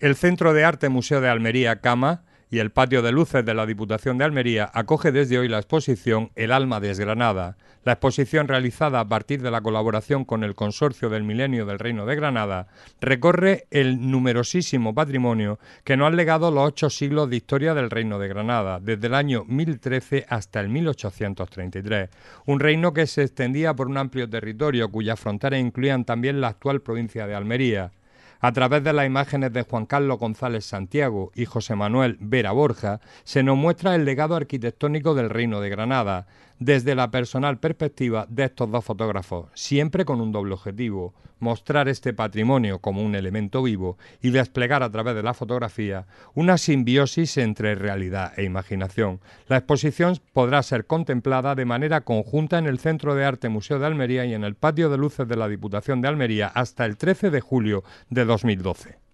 El Centro de Arte Museo de Almería Cama y el Patio de Luces de la Diputación de Almería acoge desde hoy la exposición El alma desgranada. La exposición realizada a partir de la colaboración con el Consorcio del Milenio del Reino de Granada recorre el numerosísimo patrimonio que nos ha legado los ocho siglos de historia del Reino de Granada, desde el año 1013 hasta el 1833. Un reino que se extendía por un amplio territorio cuyas fronteras incluían también la actual provincia de Almería. A través de las imágenes de Juan Carlos González Santiago y José Manuel Vera Borja, se nos muestra el legado arquitectónico del Reino de Granada, desde la personal perspectiva de estos dos fotógrafos, siempre con un doble objetivo, mostrar este patrimonio como un elemento vivo y desplegar a través de la fotografía una simbiosis entre realidad e imaginación. La exposición podrá ser contemplada de manera conjunta en el Centro de Arte Museo de Almería y en el Patio de Luces de la Diputación de Almería hasta el 13 de julio de 2012.